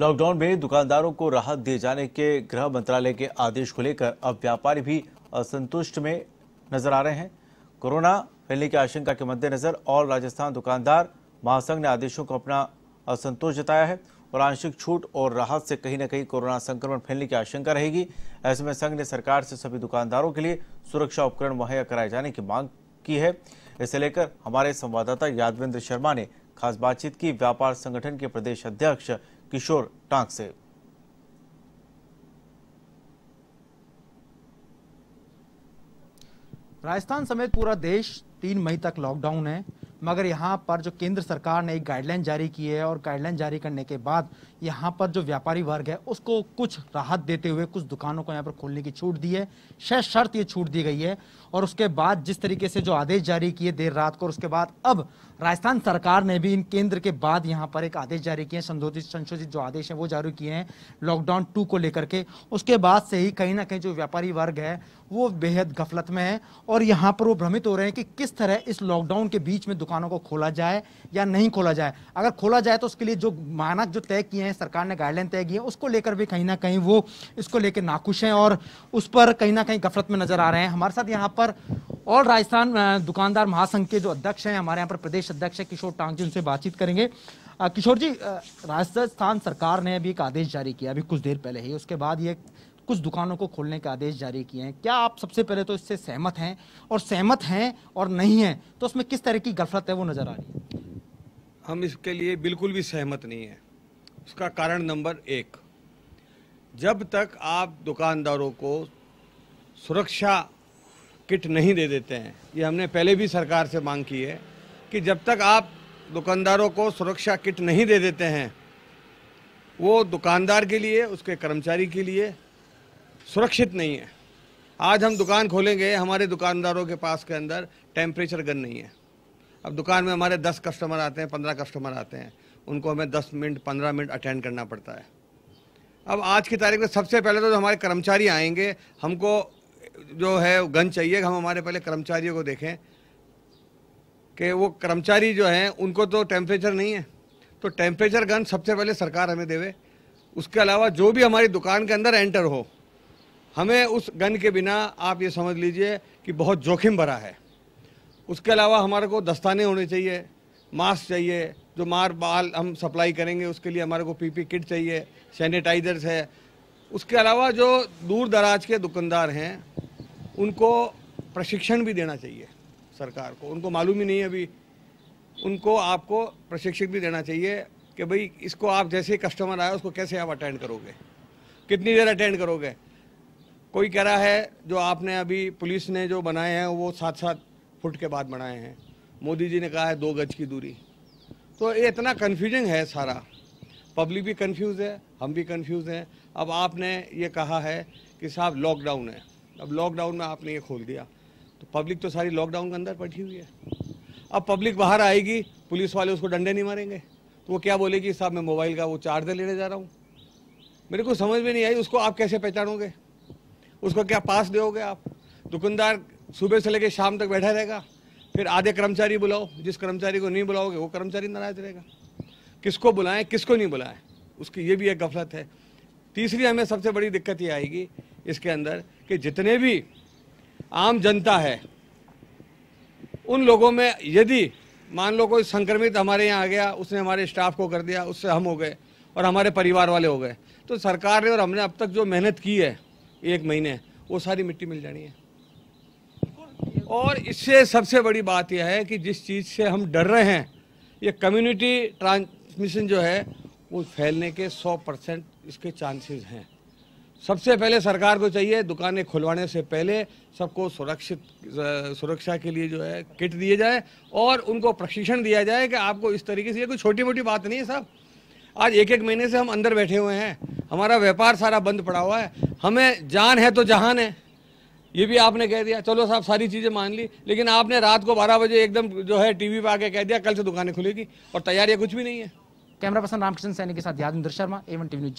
lockdown में दुकानदारों को राहत दिए जाने के गृह मंत्रालय के आदेश को लेकर अब व्यापारी भी असंतुष्ट में नजर आ रहे हैं कोरोना फैलने की आशंका के मद्देनजर और राजस्थान दुकानदार महासंघ ने आदेशों को अपना असंतोष जताया है और आंशिक छूट और राहत से कहीं ना कहीं कोरोना संक्रमण फैलने की आशंका रहेगी ऐसे में संघ ने सरकार से सभी दुकानदारों के लिए सुरक्षा उपकरण मुहैया कराए जाने की मांग की है इसे लेकर हमारे संवाददाता यादवेंद्र शर्मा ने खास बातचीत की व्यापार संगठन के प्रदेश अध्यक्ष किशोर टांक से राजस्थान समेत पूरा देश तीन मई तक लॉकडाउन है मगर यहाँ पर जो केंद्र सरकार ने एक गाइडलाइन जारी की है और गाइडलाइन जारी करने के बाद यहाँ पर जो व्यापारी वर्ग है उसको कुछ राहत देते हुए कुछ दुकानों को यहाँ पर खोलने की छूट दी है शायद शर्त ये छूट दी गई है और उसके बाद जिस तरीके से जो आदेश जारी किए देर रात को और उसके बाद अब राजस्थान सरकार ने भी इन केंद्र के बाद यहाँ पर एक आदेश जारी किए संशोधित संशोधित जो आदेश हैं वो जारी किए हैं लॉकडाउन टू को लेकर के उसके बाद से ही कहीं ना कहीं जो व्यापारी वर्ग है वो बेहद गफलत में है और यहाँ पर वो भ्रमित हो रहे हैं कि किस तरह इस लॉकडाउन के बीच में दुकानों को खोला जाए या नहीं खोला जाए अगर खोला जाए तो उसके लिए जो मानक जो तय किए हैं सरकार ने गाइडलाइन तय की है उसको लेकर भी कहीं ना कहीं वो इसको लेकर नाखुश हैं और उस पर कहीं ना कहीं गफलत में नजर आ रहे हैं हमारे साथ यहाँ पर और राजस्थान दुकानदार महासंघ के जो अध्यक्ष हैं हमारे यहाँ पर प्रदेश अध्यक्ष है किशोर टांग जी उनसे बातचीत करेंगे किशोर जी राजस्थान सरकार ने अभी एक आदेश जारी किया अभी कुछ देर पहले ही उसके बाद ये कुछ दुकानों को खोलने के आदेश जारी किए हैं क्या आप सबसे पहले तो इससे सहमत हैं और सहमत हैं और नहीं हैं तो उसमें किस तरह की गफलत है वो नज़र आ रही है हम इसके लिए बिल्कुल भी सहमत नहीं है उसका कारण नंबर एक जब तक आप दुकानदारों को सुरक्षा किट नहीं दे देते हैं ये हमने पहले भी सरकार से मांग की है कि जब तक आप दुकानदारों को सुरक्षा किट नहीं दे देते हैं वो दुकानदार के लिए उसके कर्मचारी के लिए सुरक्षित नहीं है आज हम दुकान खोलेंगे हमारे दुकानदारों के पास के अंदर टेम्परेचर गन नहीं है अब दुकान में हमारे दस कस्टमर आते हैं पंद्रह कस्टमर आते हैं उनको हमें दस मिनट पंद्रह मिनट अटेंड करना पड़ता है अब आज की तारीख में सबसे पहले तो, तो हमारे कर्मचारी आएंगे हमको जो है गन चाहिए हम हमारे पहले कर्मचारियों को देखें कि वो कर्मचारी जो हैं उनको तो टेम्परेचर नहीं है तो टेम्परेचर गन सबसे पहले सरकार हमें देवे उसके अलावा जो भी हमारी दुकान के अंदर एंटर हो हमें उस गन के बिना आप ये समझ लीजिए कि बहुत जोखिम भरा है उसके अलावा हमारे को दस्ताने होने चाहिए मास्क चाहिए जो मार बाल हम सप्लाई करेंगे उसके लिए हमारे को पीपी किट चाहिए सैनिटाइजर्स है उसके अलावा जो दूर दराज के दुकानदार हैं उनको प्रशिक्षण भी देना चाहिए सरकार को उनको मालूम ही नहीं है अभी उनको आपको प्रशिक्षित भी देना चाहिए कि भाई इसको आप जैसे कस्टमर आया उसको कैसे आप अटेंड करोगे कितनी देर अटेंड करोगे कोई कह रहा है जो आपने अभी पुलिस ने जो बनाए हैं वो सात सात फुट के बाद बनाए हैं मोदी जी ने कहा है दो गज की दूरी तो ये इतना कन्फ्यूजन है सारा पब्लिक भी कन्फ्यूज़ है हम भी कन्फ्यूज़ हैं अब आपने ये कहा है कि साहब लॉकडाउन है अब लॉकडाउन में आपने ये खोल दिया तो पब्लिक तो सारी लॉकडाउन के अंदर बैठी हुई है अब पब्लिक बाहर आएगी पुलिस वाले उसको डंडे नहीं मारेंगे तो वो क्या बोलेगी साहब मैं मोबाइल का वो चार्जर लेने जा रहा हूँ मेरे को समझ में नहीं आई उसको आप कैसे पहचानोगे उसको क्या पास दोगे आप दुकानदार सुबह से लेकर शाम तक बैठा रहेगा फिर आधे कर्मचारी बुलाओ जिस कर्मचारी को नहीं बुलाओगे वो कर्मचारी नाराज रहेगा किसको बुलाएं किसको नहीं बुलाएं उसकी ये भी एक गफलत है तीसरी हमें सबसे बड़ी दिक्कत ये आएगी इसके अंदर कि जितने भी आम जनता है उन लोगों में यदि मान लो कोई संक्रमित हमारे यहाँ आ गया उसने हमारे स्टाफ को कर दिया उससे हम हो गए और हमारे परिवार वाले हो गए तो सरकार ने और हमने अब तक जो मेहनत की है एक महीने वो सारी मिट्टी मिल जानी है और इससे सबसे बड़ी बात यह है कि जिस चीज़ से हम डर रहे हैं ये कम्युनिटी ट्रांसमिशन जो है वो फैलने के 100 परसेंट इसके चांसेस हैं सबसे पहले सरकार को चाहिए दुकानें खुलवाने से पहले सबको सुरक्षित सुरक्षा के लिए जो है किट दिए जाए और उनको प्रशिक्षण दिया जाए कि आपको इस तरीके से ये कोई छोटी मोटी बात नहीं है साहब आज एक एक महीने से हम अंदर बैठे हुए हैं हमारा व्यापार सारा बंद पड़ा हुआ है हमें जान है तो जहान है ये भी आपने कह दिया चलो साहब सारी चीज़ें मान ली लेकिन आपने रात को बारह बजे एकदम जो है टीवी पर आके कह दिया कल से दुकानें खुलेगी और तैयारियां कुछ भी नहीं है कैमरा पर्सन रामकृष्ण सैनी के साथ यादविंदर शर्मा एवं टीवी न्यूज